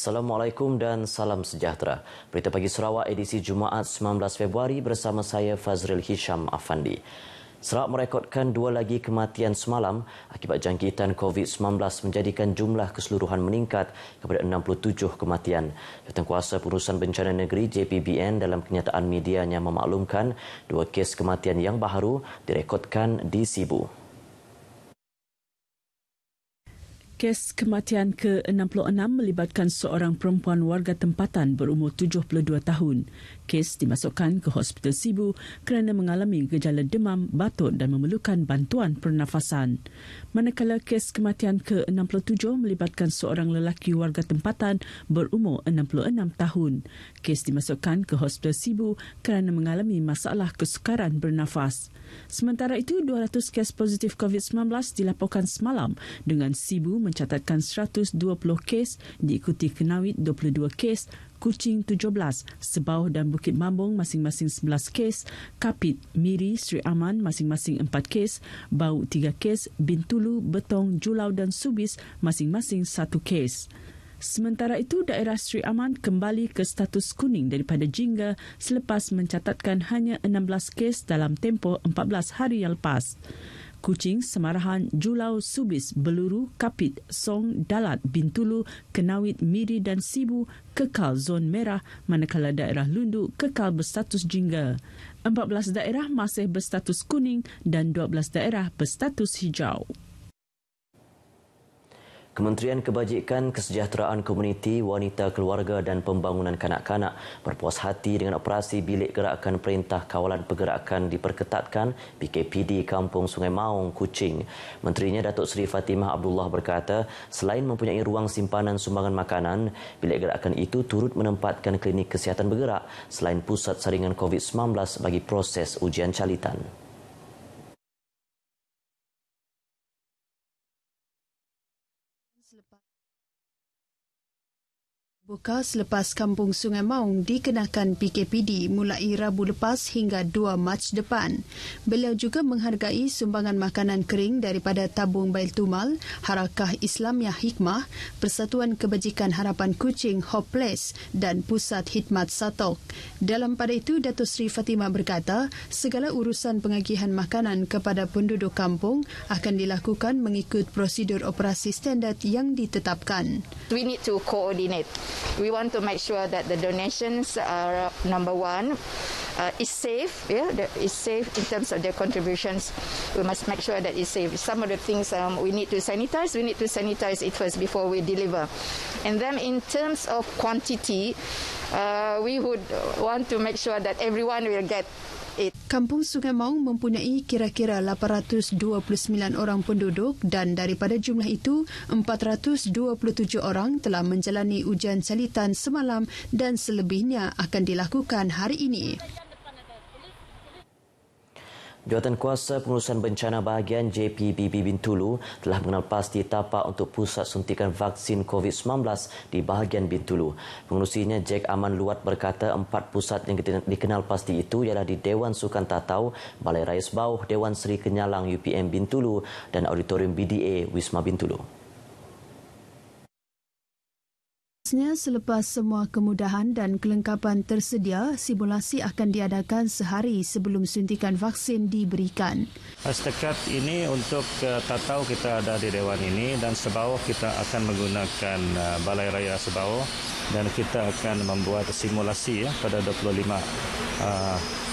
Assalamualaikum dan salam sejahtera. Berita pagi Sarawak edisi Jumaat 19 Februari bersama saya Fazril Hisham Afandi. Sarawak merekodkan dua lagi kematian semalam akibat jangkitan COVID-19 menjadikan jumlah keseluruhan meningkat kepada 67 kematian. Jawatan Kuasa Perusahaan Bencana Negeri JPBN dalam kenyataan medianya memaklumkan dua kes kematian yang baru direkodkan di Sibu. kes kematian ke-66 melibatkan seorang perempuan warga tempatan berumur 72 tahun. Kes dimasukkan ke Hospital Sibu kerana mengalami gejala demam, batuk dan memerlukan bantuan pernafasan. Manakala kes kematian ke-67 melibatkan seorang lelaki warga tempatan berumur 66 tahun. Kes dimasukkan ke Hospital Sibu kerana mengalami masalah kesukaran bernafas. Sementara itu, 200 kes positif COVID-19 dilaporkan semalam dengan Sibu mencatatkan 120 kes diikuti Kenawit 22 kes, Kuching 17, Sebau dan Bukit Mambong masing-masing 11 kes, Kapit, Miri, Sri Aman masing-masing 4 kes, Bau 3 kes, Bintulu, Betong, Julau dan Subis masing-masing 1 kes. Sementara itu, daerah Sri Aman kembali ke status kuning daripada Jingga selepas mencatatkan hanya 16 kes dalam tempoh 14 hari yang lepas. Kucing, Semarahan, Julau, Subis, Beluru, Kapit, Song, Dalat, Bintulu, Kenawit, Miri dan Sibu kekal zon merah manakala daerah lundu kekal berstatus jingga. 14 daerah masih berstatus kuning dan 12 daerah berstatus hijau. Kementerian Kebajikan Kesejahteraan Komuniti Wanita Keluarga dan Pembangunan Kanak-Kanak berpuas hati dengan operasi bilik gerakan perintah kawalan pergerakan diperketatkan PKPD Kampung Sungai Maung, Kuching. Menterinya Datuk Seri Fatimah Abdullah berkata, selain mempunyai ruang simpanan sumbangan makanan, bilik gerakan itu turut menempatkan klinik kesihatan bergerak selain pusat saringan COVID-19 bagi proses ujian calitan. le pas Buka selepas Kampung Sungai Maung dikenakan PKPD mulai Rabu lepas hingga 2 Mac depan. Beliau juga menghargai sumbangan makanan kering daripada Tabung Baitumal, Harakah Islamiah Hikmah, Persatuan Kebajikan Harapan Kucing Hopeless dan Pusat Hidmat Satok. Dalam pada itu, Datuk Sri Fatima berkata, segala urusan pengagihan makanan kepada penduduk kampung akan dilakukan mengikut prosedur operasi standard yang ditetapkan. We need to coordinate we want to make sure that the donations are number one uh, is safe. Yeah, that is safe in terms of their contributions. We must make sure that it's safe. Some of the things um, we need to sanitize, we need to sanitize it first before we deliver. And then in terms of quantity, uh, we would want to make sure that everyone will get it. Kampung Sungai Maung mempunyai kira-kira 829 orang penduduk dan daripada jumlah itu 427 orang telah menjalani ujian salitan semalam dan selebihnya akan dilakukan hari ini. Jawatan Kuasa Pengurusan Bencana Bahagian JPBB Bintulu telah mengenal pasti tapak untuk pusat suntikan vaksin COVID-19 di bahagian Bintulu. Pengurusinya Jack Aman Luat berkata empat pusat yang dikenal pasti itu ialah di Dewan Sukan Tatau, Balai Rais Bau, Dewan Seri Kenyalang UPM Bintulu dan Auditorium BDA Wisma Bintulu. Selepasnya, selepas semua kemudahan dan kelengkapan tersedia, simulasi akan diadakan sehari sebelum suntikan vaksin diberikan. Setakat ini untuk eh, tak tahu kita ada di Dewan ini dan Sabah kita akan menggunakan eh, Balai Raya Sabah dan kita akan membuat simulasi ya, pada 25 eh,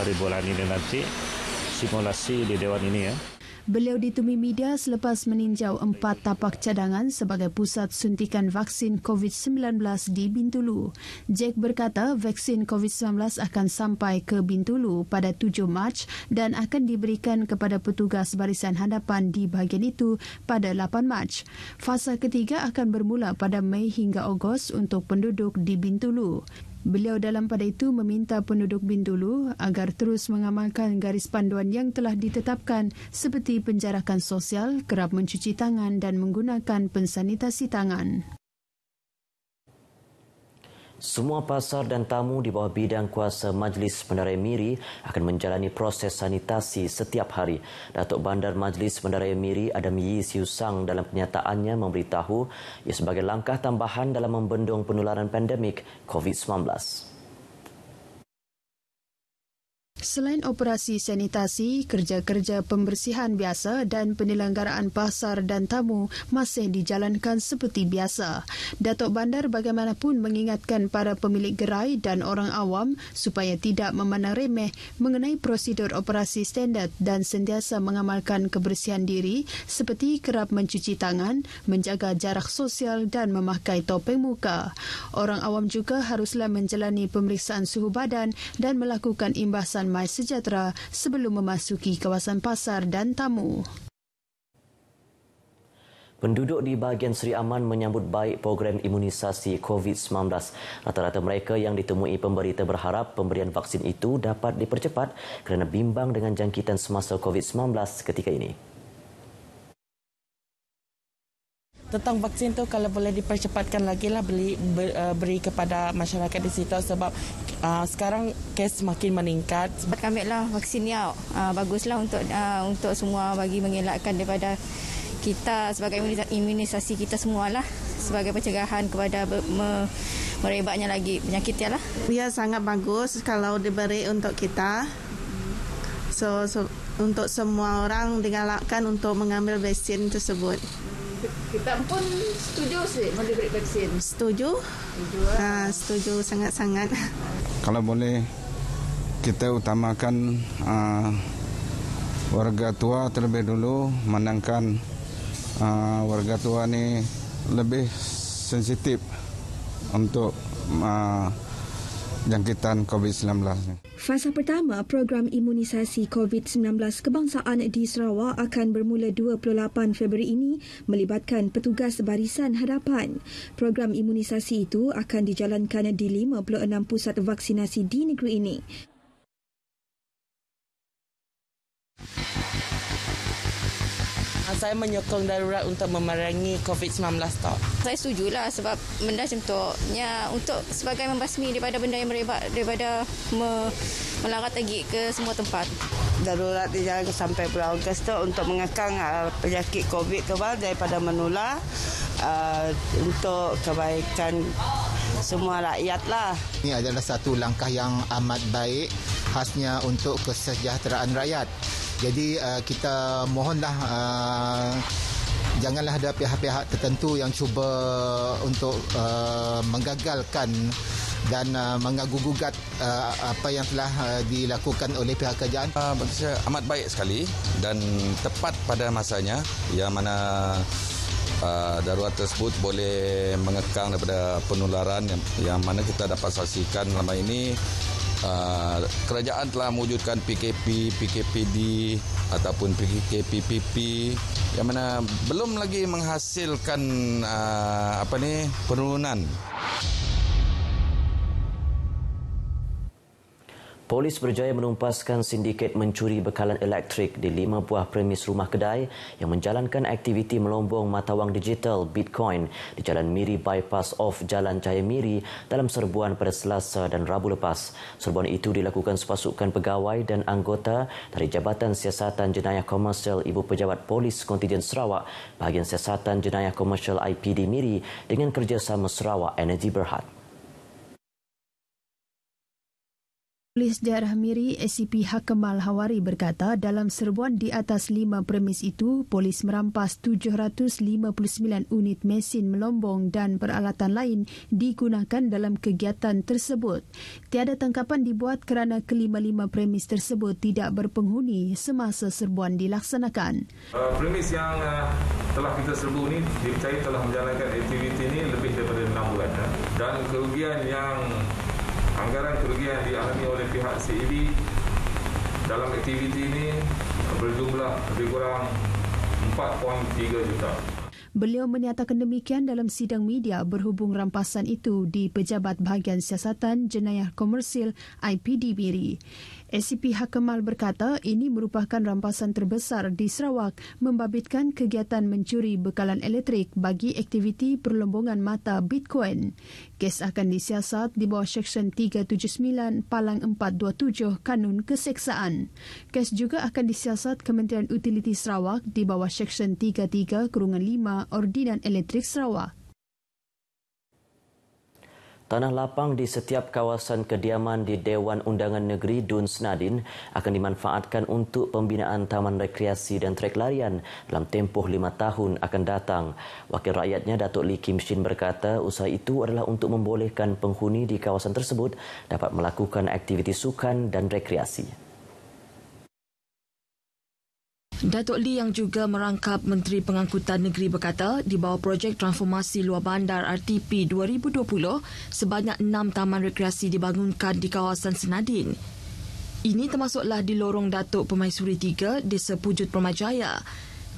hari bulan ini nanti, simulasi di Dewan ini. ya. Beliau ditemui media selepas meninjau empat tapak cadangan sebagai pusat suntikan vaksin COVID-19 di Bintulu. Jack berkata vaksin COVID-19 akan sampai ke Bintulu pada 7 Mac dan akan diberikan kepada petugas barisan hadapan di bahagian itu pada 8 Mac. Fasa ketiga akan bermula pada Mei hingga Ogos untuk penduduk di Bintulu. Beliau dalam pada itu meminta penduduk Bintulu agar terus mengamalkan garis panduan yang telah ditetapkan seperti penjarakan sosial, kerap mencuci tangan dan menggunakan pensanitasi tangan. Semua pasar dan tamu di bawah bidang kuasa Majlis Bandaraya Miri akan menjalani proses sanitasi setiap hari. Datuk Bandar Majlis Bandaraya Miri Adam Yi Siu Sang dalam pernyataannya memberitahu ia sebagai langkah tambahan dalam membendung penularan pandemik COVID-19. Selain operasi sanitasi, kerja-kerja pembersihan biasa dan penyelenggaraan pasar dan tamu masih dijalankan seperti biasa. Datuk Bandar bagaimanapun mengingatkan para pemilik gerai dan orang awam supaya tidak memandang remeh mengenai prosedur operasi standard dan sentiasa mengamalkan kebersihan diri seperti kerap mencuci tangan, menjaga jarak sosial dan memakai topeng muka. Orang awam juga haruslah menjalani pemeriksaan suhu badan dan melakukan imbasan damai sejahtera sebelum memasuki kawasan pasar dan tamu. Penduduk di bahagian Seri Aman menyambut baik program imunisasi COVID-19. Rata-rata mereka yang ditemui pemberita berharap pemberian vaksin itu dapat dipercepat kerana bimbang dengan jangkitan semasa COVID-19 ketika ini. tentang vaksin tu kalau boleh dipercepatkan lagi lah beri, eh, beri kepada masyarakat di situ sebab uh, sekarang kes makin meningkat. Cepat ambil lah vaksin ni uh, baguslah untuk uh, untuk semua bagi mengelakkan daripada kita sebagai imunisasi kita semualah sebagai pencegahan kepada merebaknya lagi penyakit ya lah. Ia sangat bagus kalau diberi untuk kita. So, so untuk semua orang digalakkan untuk mengambil vaksin tersebut kita pun setuju sih memberi vaksin. Setuju? Setuju. Ha, setuju sangat-sangat. Kalau boleh kita utamakan uh, warga tua terlebih dulu menangkan uh, ha, warga tua ni lebih sensitif untuk uh, jangkitan COVID-19 Fasa pertama program imunisasi COVID-19 kebangsaan di Sarawak akan bermula 28 Februari ini melibatkan petugas barisan hadapan. Program imunisasi itu akan dijalankan di 56 pusat vaksinasi di negeri ini. Ah, saya menyokong darurat untuk memerangi COVID-19 tak? Saya lah sebab benda macam tu. Ya, untuk sebagai membasmi daripada benda yang merebak daripada me, melarat lagi ke semua tempat. Darurat dijalankan jalan sampai bulan Ogos tu untuk mengekang uh, penyakit COVID kebal daripada menular uh, untuk kebaikan semua rakyat lah. Ini adalah satu langkah yang amat baik khasnya untuk kesejahteraan rakyat. Jadi uh, kita mohonlah uh, janganlah ada pihak-pihak tertentu yang cuba untuk uh, menggagalkan dan uh, mengganggu uh, apa yang telah uh, dilakukan oleh pihak kerajaan. Uh, bagi saya amat baik sekali dan tepat pada masanya yang mana uh, darurat tersebut boleh mengekang daripada penularan yang, yang mana kita dapat saksikan selama ini Ah, kerajaan telah mewujudkan PKP, PKPD ataupun PKPPP yang mana belum lagi menghasilkan ah, apa ni penurunan Polis berjaya menumpaskan sindiket mencuri bekalan elektrik di lima buah premis rumah kedai yang menjalankan aktiviti melombong mata wang digital Bitcoin di Jalan Miri Bypass of Jalan Jaya Miri dalam serbuan pada Selasa dan Rabu lepas. Serbuan itu dilakukan sepasukan pegawai dan anggota dari Jabatan Siasatan Jenayah Komersial Ibu Pejabat Polis Kontijen Sarawak, Bahagian Siasatan Jenayah Komersial IPD Miri dengan kerjasama Sarawak Energy Berhad. Polis Daerah Miri ACP Hakemal Hawari berkata dalam serbuan di atas lima premis itu, polis merampas 759 unit mesin melombong dan peralatan lain digunakan dalam kegiatan tersebut. Tiada tangkapan dibuat kerana kelima-lima premis tersebut tidak berpenghuni semasa serbuan dilaksanakan. Uh, premis yang uh, telah kita serbu ini dipercayai telah menjalankan aktiviti ini lebih daripada enam bulan. Ya? Dan kerugian yang anggaran kerugian yang dialami oleh pihak CAB e dalam aktiviti ini berjumlah lebih kurang 4.3 juta. Beliau menyatakan demikian dalam sidang media berhubung rampasan itu di Pejabat Bahagian Siasatan Jenayah Komersil IPD Miri. SCP Hakemal berkata ini merupakan rampasan terbesar di Sarawak membabitkan kegiatan mencuri bekalan elektrik bagi aktiviti perlombongan mata Bitcoin. Kes akan disiasat di bawah Seksyen 379 Palang 427 Kanun Keseksaan. Kes juga akan disiasat Kementerian Utiliti Sarawak di bawah Seksyen 33 Kurungan 5 Ordinan Elektrik Sarawak. Tanah lapang di setiap kawasan kediaman di Dewan Undangan Negeri Dun Senadin akan dimanfaatkan untuk pembinaan taman rekreasi dan trek larian dalam tempoh lima tahun akan datang. Wakil rakyatnya Datuk Lee Kim Shin berkata usaha itu adalah untuk membolehkan penghuni di kawasan tersebut dapat melakukan aktiviti sukan dan rekreasi. Datuk Lee yang juga merangkap Menteri Pengangkutan Negeri berkata di bawah projek transformasi luar bandar RTP 2020 sebanyak enam taman rekreasi dibangunkan di kawasan Senadin. Ini termasuklah di lorong Datuk Pemaisuri 3, Desa Pujut Permajaya,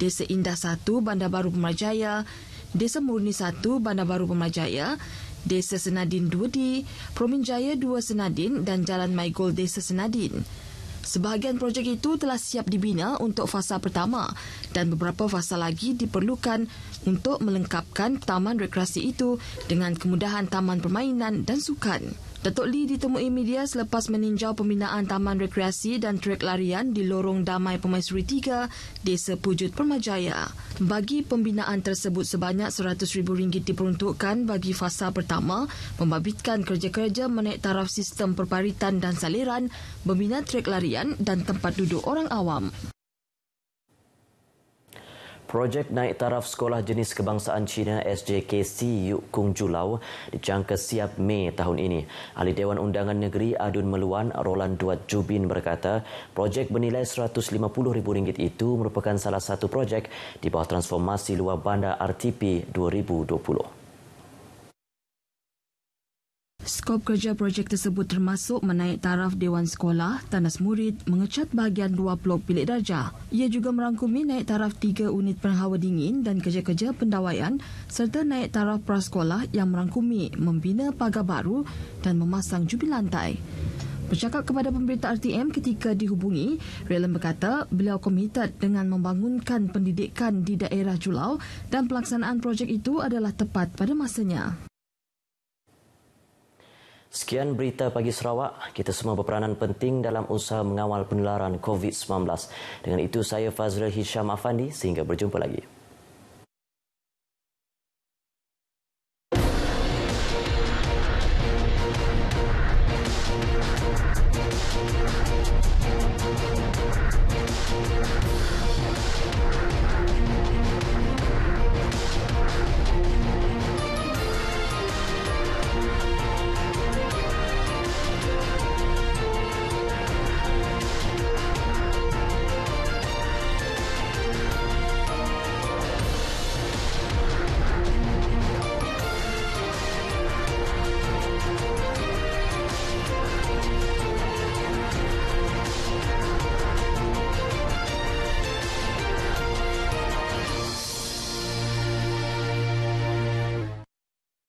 Desa Indah 1, Bandar Baru Permajaya, Desa Murni 1, Bandar Baru Permajaya, Desa Senadin 2D, Promin Jaya 2 Senadin dan Jalan Maigol Desa Senadin. Senadin. Sebahagian projek itu telah siap dibina untuk fasa pertama dan beberapa fasa lagi diperlukan untuk melengkapkan taman rekreasi itu dengan kemudahan taman permainan dan sukan. Datuk Lee ditemui media selepas meninjau pembinaan taman rekreasi dan trek larian di lorong Damai Pemaisuri 3, Desa Pujut Permajaya. Bagi pembinaan tersebut sebanyak RM100,000 diperuntukkan bagi fasa pertama membabitkan kerja-kerja menaik taraf sistem perparitan dan saliran, membina trek larian dan tempat duduk orang awam. Projek naik taraf sekolah jenis kebangsaan China SJKC Yuk Kung Julau dijangka siap Mei tahun ini. Ahli Dewan Undangan Negeri Adun Meluan Roland Duat Jubin berkata, projek bernilai RM150,000 itu merupakan salah satu projek di bawah transformasi luar bandar RTP 2020. Skop kerja projek tersebut termasuk menaik taraf Dewan Sekolah, Tanas Murid, mengecat bahagian 20 bilik darjah. Ia juga merangkumi naik taraf 3 unit penghawa dingin dan kerja-kerja pendawaian serta naik taraf prasekolah yang merangkumi membina pagar baru dan memasang jubil lantai. Bercakap kepada pemberita RTM ketika dihubungi, Raylan berkata beliau komited dengan membangunkan pendidikan di daerah Julau dan pelaksanaan projek itu adalah tepat pada masanya. Sekian berita pagi Sarawak. Kita semua berperanan penting dalam usaha mengawal penularan COVID-19. Dengan itu, saya Fazrul Hisham Afandi. Sehingga berjumpa lagi.